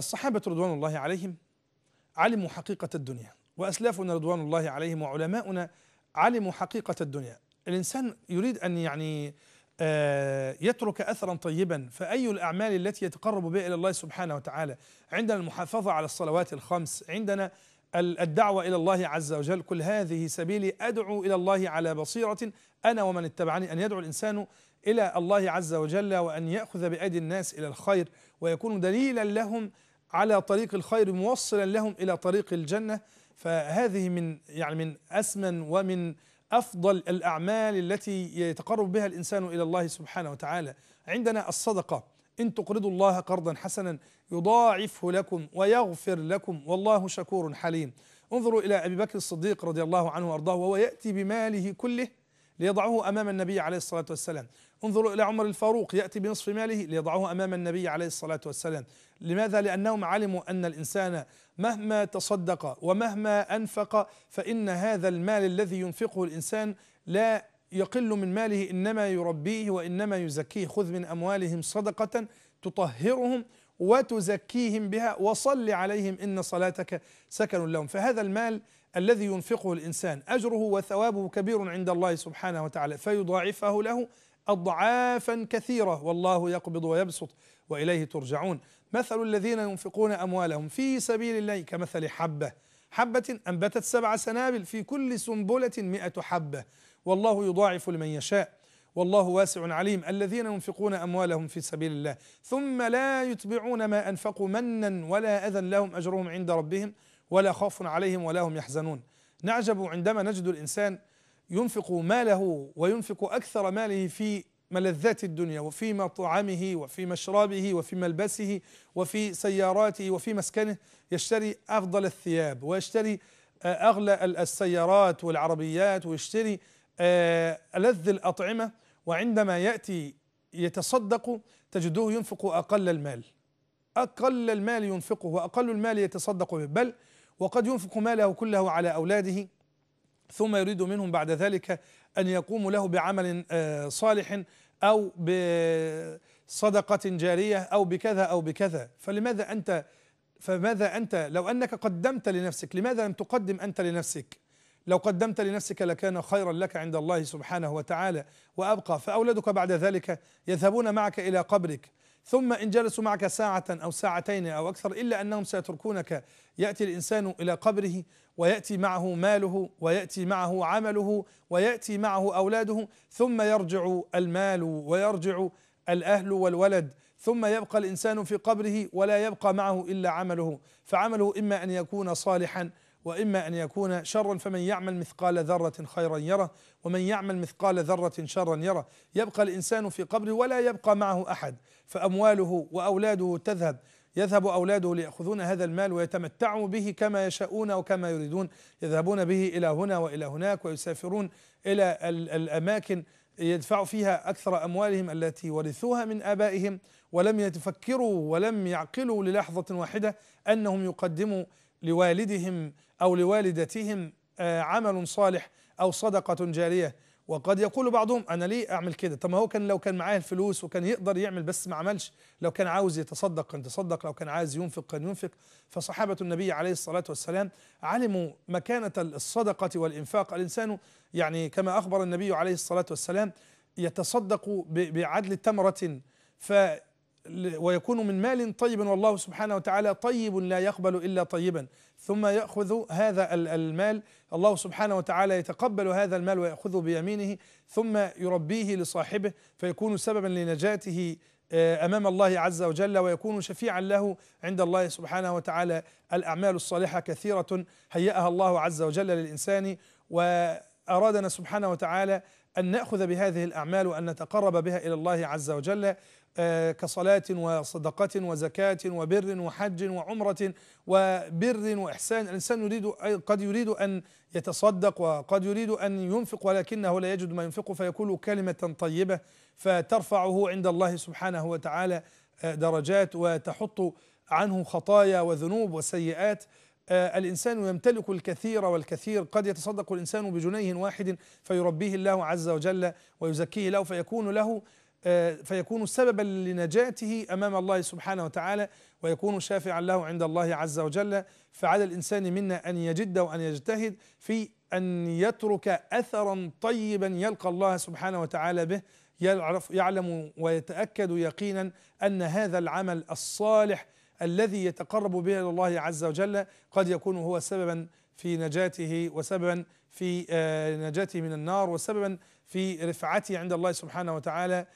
الصحابة رضوان الله عليهم علموا حقيقة الدنيا وأسلافنا رضوان الله عليهم وعلماؤنا علموا حقيقة الدنيا الإنسان يريد أن يعني آه، يترك أثرا طيبا فأي الأعمال التي يتقرب بها إلى الله سبحانه وتعالى عندنا المحافظة على الصلوات الخمس عندنا الدعوة إلى الله عز وجل كل هذه سبيلي أدعو إلى الله على بصيرة أنا ومن اتبعني أن يدعو الإنسان إلى الله عز وجل وأن يأخذ بأيدي الناس إلى الخير ويكون دليلا لهم على طريق الخير موصلا لهم إلى طريق الجنة فهذه من يعني من أسمن ومن أفضل الأعمال التي يتقرب بها الإنسان إلى الله سبحانه وتعالى عندنا الصدقة إن تقرضوا الله قرضا حسنا يضاعفه لكم ويغفر لكم والله شكور حليم انظروا إلى أبي بكر الصديق رضي الله عنه وأرضاه وهو يأتي بماله كله ليضعه امام النبي عليه الصلاه والسلام انظروا الى عمر الفاروق ياتي بنصف ماله ليضعه امام النبي عليه الصلاه والسلام لماذا لانهم علموا ان الانسان مهما تصدق ومهما انفق فان هذا المال الذي ينفقه الانسان لا يقل من ماله انما يربيه وانما يزكيه خذ من اموالهم صدقه تطهرهم وتزكيهم بها وصل عليهم ان صلاتك سكن لهم فهذا المال الذي ينفقه الإنسان أجره وثوابه كبير عند الله سبحانه وتعالى فيضاعفه له أضعافا كثيرة والله يقبض ويبسط وإليه ترجعون مثل الذين ينفقون أموالهم في سبيل الله كمثل حبة حبة أنبتت سبع سنابل في كل سنبلة مئة حبة والله يضاعف لمن يشاء والله واسع عليم الذين ينفقون أموالهم في سبيل الله ثم لا يتبعون ما أنفقوا منا ولا أذى لهم أجرهم عند ربهم ولا خوف عليهم ولا هم يحزنون نعجب عندما نجد الانسان ينفق ماله وينفق اكثر ماله في ملذات الدنيا وفي مطعمه وفي مشرابه وفي ملبسه وفي سياراته وفي مسكنه يشتري افضل الثياب ويشتري آه، اغلى السيارات والعربيات ويشتري آه، الذ الاطعمه وعندما ياتي يتصدق تجده ينفق اقل المال اقل المال ينفقه واقل المال يتصدق به بل وقد ينفق ماله كله على أولاده ثم يريد منهم بعد ذلك أن يقوموا له بعمل آه، صالح أو بصدقة جارية أو بكذا أو بكذا فلماذا أنت فماذا أنت لو أنك قدمت لنفسك لماذا لم تقدم أنت لنفسك لو قدمت لنفسك لكان خيرا لك عند الله سبحانه وتعالى وأبقى فأولادك بعد ذلك يذهبون معك إلى قبرك ثم إن جلسوا معك ساعة أو ساعتين أو أكثر إلا أنهم سيتركونك يأتي الإنسان إلى قبره ويأتي معه ماله ويأتي معه عمله ويأتي معه أولاده ثم يرجع المال ويرجع الأهل والولد ثم يبقى الإنسان في قبره ولا يبقى معه إلا عمله فعمله إما أن يكون صالحا وإما أن يكون شرا فمن يعمل مثقال ذرة خيرا يره ومن يعمل مثقال ذرة شرا يره يبقى الإنسان في قبره ولا يبقى معه أحد فأمواله وأولاده تذهب يذهب أولاده ليأخذون هذا المال ويتمتعوا به كما يشاءون وكما يريدون يذهبون به إلى هنا وإلى هناك ويسافرون إلى الأماكن يدفع فيها أكثر أموالهم التي ورثوها من آبائهم ولم يتفكروا ولم يعقلوا للحظة واحدة أنهم يقدموا لوالدهم أو لوالدتهم آه، عمل صالح أو صدقة جارية وقد يقول بعضهم أنا ليه أعمل كده طب ما هو كان لو كان معاه الفلوس وكان يقدر يعمل بس ما عملش لو كان عاوز يتصدق كان يتصدق لو كان عايز ينفق كان ينفق فصحابة النبي عليه الصلاة والسلام علموا مكانة الصدقة والإنفاق الإنسان يعني كما أخبر النبي عليه الصلاة والسلام يتصدق بعدل تمرة ف ويكون من مال طيب والله سبحانه وتعالى طيب لا يقبل الا طيبا ثم ياخذ هذا المال الله سبحانه وتعالى يتقبل هذا المال وياخذه بيمينه ثم يربيه لصاحبه فيكون سببا لنجاته آه، امام الله عز وجل ويكون شفيعا له عند الله سبحانه وتعالى الاعمال الصالحه كثيره هيأها الله عز وجل للانسان وارادنا سبحانه وتعالى أن نأخذ بهذه الأعمال وأن نتقرب بها إلى الله عز وجل آه، كصلاة وصدقة وزكاة وبر وحج وعمرة وبر وإحسان الإنسان يريد قد يريد أن يتصدق وقد يريد أن ينفق ولكنه لا يجد ما ينفقه فيقول كلمة طيبة فترفعه عند الله سبحانه وتعالى آه، درجات وتحط عنه خطايا وذنوب وسيئات آه، الإنسان يمتلك الكثير والكثير قد يتصدق الإنسان بجنيه واحد فيربيه الله عز وجل ويزكيه له فيكون له آه، فيكون سببا لنجاته امام الله سبحانه وتعالى ويكون شافعا له عند الله عز وجل فعلى الانسان منا ان يجد وان يجتهد في ان يترك اثرا طيبا يلقى الله سبحانه وتعالى به يعرف يعلم ويتاكد يقينا ان هذا العمل الصالح الذي يتقرب به الى الله عز وجل قد يكون هو سببا في نجاته وسببا في آه، نجاته من النار وسببا في رفعته عند الله سبحانه وتعالى